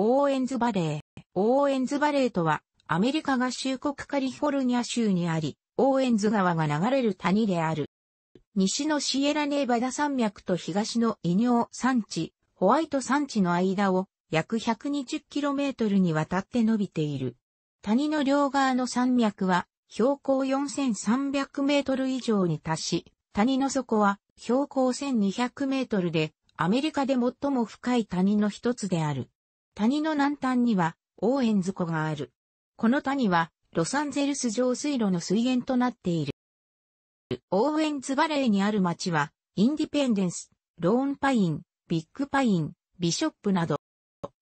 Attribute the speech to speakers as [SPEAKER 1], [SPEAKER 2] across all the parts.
[SPEAKER 1] オーエンズバレー。オーエンズバレーとは、アメリカ合衆国カリフォルニア州にあり、オーエンズ川が流れる谷である。西のシエラネーバダ山脈と東の異名山地、ホワイト山地の間を約 120km にわたって伸びている。谷の両側の山脈は標高4300メートル以上に達し、谷の底は標高1200メートルでアメリカで最も深い谷の一つである。谷の南端には、オーエンズ湖がある。この谷は、ロサンゼルス上水路の水源となっている。オーエンズバレーにある町は、インディペンデンス、ローンパイン、ビッグパイン、ビショップなど、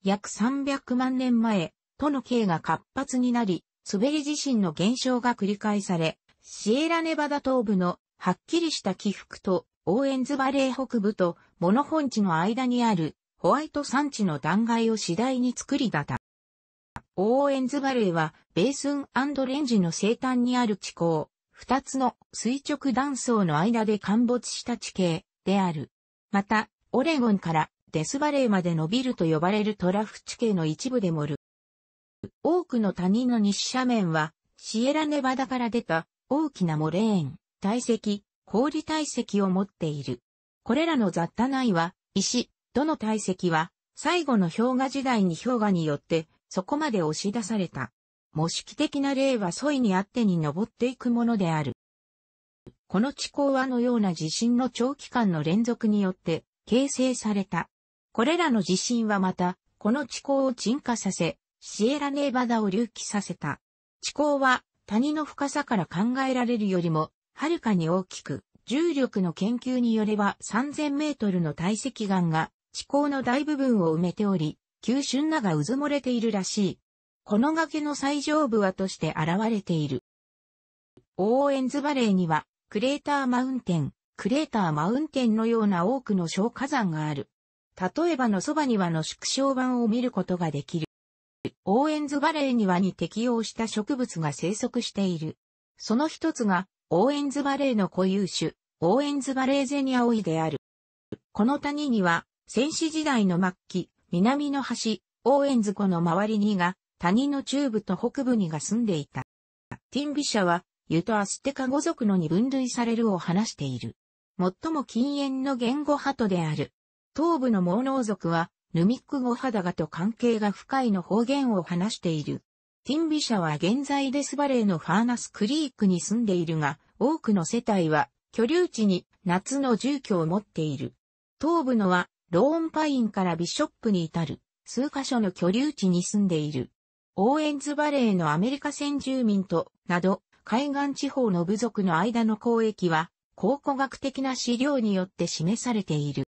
[SPEAKER 1] 約300万年前、との刑が活発になり、滑り地震の減少が繰り返され、シエラネバダ東部のはっきりした起伏と、オーエンズバレー北部とモノホンチの間にあるホワイト山地の断崖を次第に作り出た。オーエンズバレーは、ベースンレンジの西端にある地高、二つの垂直断層の間で陥没した地形である。また、オレゴンからデスバレーまで伸びると呼ばれるトラフ地形の一部でもる。多くの谷の西斜面は、シエラネバダから出た大きなモレーン、堆積、氷堆積を持っている。これらの雑多内は、石、どの体積は、最後の氷河時代に氷河によって、そこまで押し出された。模式的な例はソイにあってに登っていくものである。この地高はのような地震の長期間の連続によって形成された。これらの地震はまた、この地高を沈下させ、シエラネーバダを隆起させた。地高は谷の深さから考えられるよりも、はるかに大きく、重力の研究によれば3000メートルの体積岩が地高の大部分を埋めており、急峻なが渦漏れているらしい。この崖の最上部はとして現れている。オーエンズバレーには、クレーターマウンテン、クレーターマウンテンのような多くの小火山がある。例えばのそばにはの縮小版を見ることができる。オーエンズバレーにはに適応した植物が生息している。その一つが、オーエンズバレーの固有種、オーエンズバレーゼニアオイである。この谷には、戦死時代の末期、南の端、オーエンズ湖の周りにが、谷の中部と北部にが住んでいた。ティンビ社は、ユトアステカ語族のに分類されるを話している。最も禁煙の言語派とである。東部のノ農族は、ヌミック語肌がと関係が深いの方言を話している。ティンビ社は現在デスバレーのファーナスクリークに住んでいるが、多くの世帯は居留地に夏の住居を持っている。東部のはローンパインからビショップに至る数カ所の居留地に住んでいる。オーエンズバレーのアメリカ先住民と、など、海岸地方の部族の間の交易は、考古学的な資料によって示されている。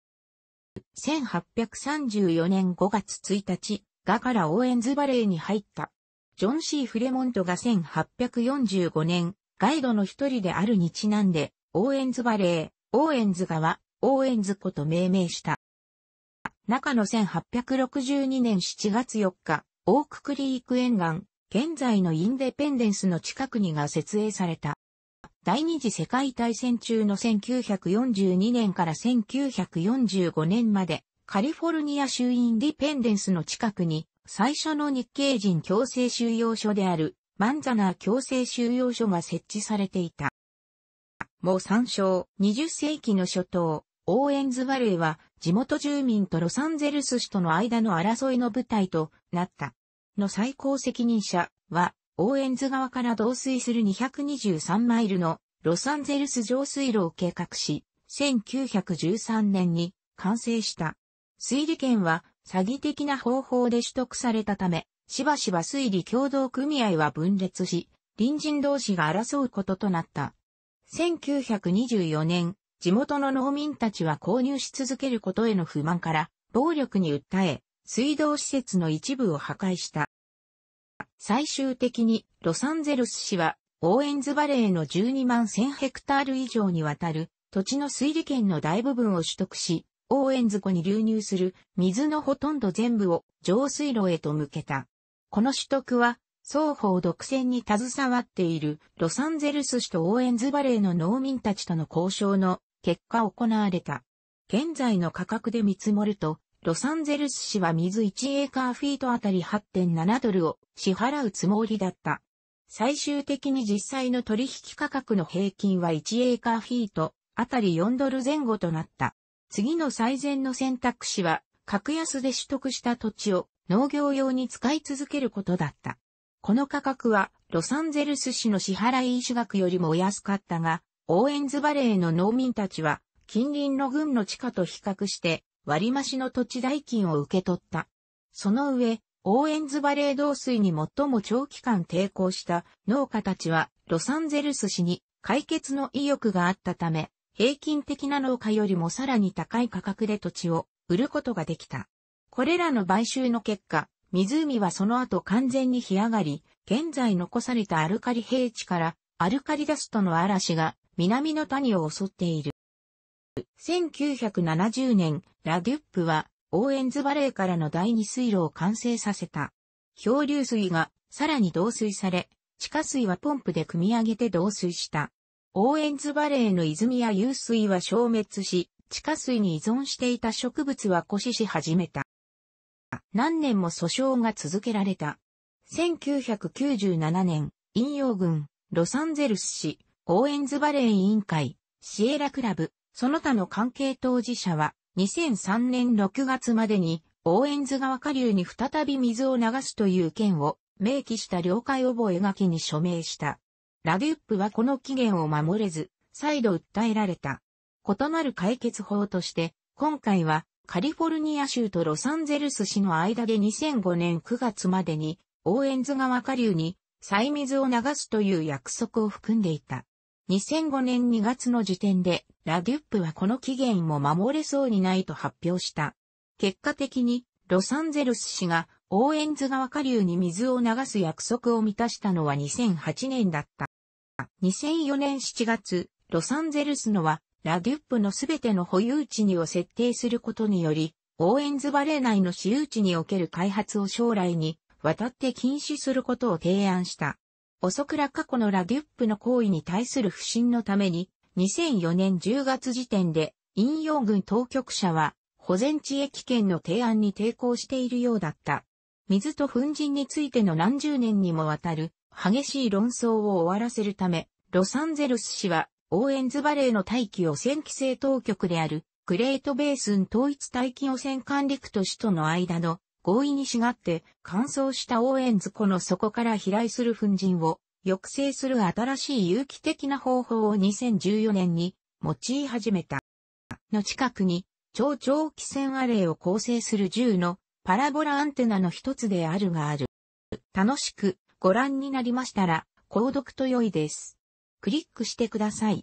[SPEAKER 1] 1834年5月1日、ガからオーエンズバレーに入った。ジョン・シー・フレモントが1845年、ガイドの一人であるにちなんで、オーエンズバレー、オーエンズ川、オーエンズ湖と命名した。中野1862年7月4日、オーククリーク沿岸、現在のインデペンデンスの近くにが設営された。第二次世界大戦中の1942年から1945年まで、カリフォルニア州インディペンデンスの近くに、最初の日系人強制収容所である、マンザナー強制収容所が設置されていた。もう参照、20世紀の初頭、オーエンズバレーは地元住民とロサンゼルス市との間の争いの舞台となった。の最高責任者は、オーエンズ側から導水する223マイルのロサンゼルス上水路を計画し、1913年に完成した。推理権は詐欺的な方法で取得されたため、しばしば推理協同組合は分裂し、隣人同士が争うこととなった。1924年、地元の農民たちは購入し続けることへの不満から、暴力に訴え、水道施設の一部を破壊した。最終的に、ロサンゼルス市は、オーエンズバレーの12万1000ヘクタール以上にわたる土地の水利権の大部分を取得し、オーエンズ湖に流入する水のほとんど全部を上水路へと向けた。この取得は双方独占に携わっているロサンゼルス市とオーエンズバレーの農民たちとの交渉の結果行われた。現在の価格で見積もると、ロサンゼルス市は水1エーカーフィートあたり8.7ドルを支払うつもりだった。最終的に実際の取引価格の平均は1エーカーフィートあたり4ドル前後となった。次の最善の選択肢は、格安で取得した土地を農業用に使い続けることだった。この価格はロサンゼルス市の支払い主額よりもお安かったが、オーエンズバレーの農民たちは近隣の軍の地下と比較して割増の土地代金を受け取った。その上、オーエンズバレー同水に最も長期間抵抗した農家たちはロサンゼルス市に解決の意欲があったため、平均的な農家よりもさらに高い価格で土地を売ることができた。これらの買収の結果、湖はその後完全に干上がり、現在残されたアルカリ平地からアルカリダストの嵐が南の谷を襲っている。1970年、ラデュップはオーエンズバレーからの第二水路を完成させた。漂流水がさらに導水され、地下水はポンプで汲み上げて導水した。オーエンズバレーの泉や湧水は消滅し、地下水に依存していた植物は枯死し始めた。何年も訴訟が続けられた。1997年、引用軍、ロサンゼルス市、オーエンズバレー委員会、シエラクラブ、その他の関係当事者は、2003年6月までに、オーエンズ川下流に再び水を流すという件を、明記した了解覚書に署名した。ラデュップはこの期限を守れず、再度訴えられた。異なる解決法として、今回はカリフォルニア州とロサンゼルス市の間で2005年9月までに、オーエンズ川下流に、再水を流すという約束を含んでいた。2005年2月の時点で、ラデュップはこの期限も守れそうにないと発表した。結果的に、ロサンゼルス市が、オーエンズ川下流に水を流す約束を満たしたのは2008年だった。2004年7月、ロサンゼルスのは、ラデュップのすべての保有地にを設定することにより、オーエンズバレー内の私有地における開発を将来に渡って禁止することを提案した。遅くら過去のラデュップの行為に対する不信のために、2004年10月時点で、引用軍当局者は、保全地域圏の提案に抵抗しているようだった。水と粉塵についての何十年にもわたる激しい論争を終わらせるため、ロサンゼルス市はオーエンズバレーの大気汚染規制当局であるグレートベースン統一大気汚染管理区と市との間の合意にしがって乾燥したオーエンズ湖の底から飛来する粉塵を抑制する新しい有機的な方法を2014年に用い始めた。の近くに超長期線アレイを構成する10のパラボラアンテナの一つであるがある。楽しくご覧になりましたら購読と良いです。クリックしてください。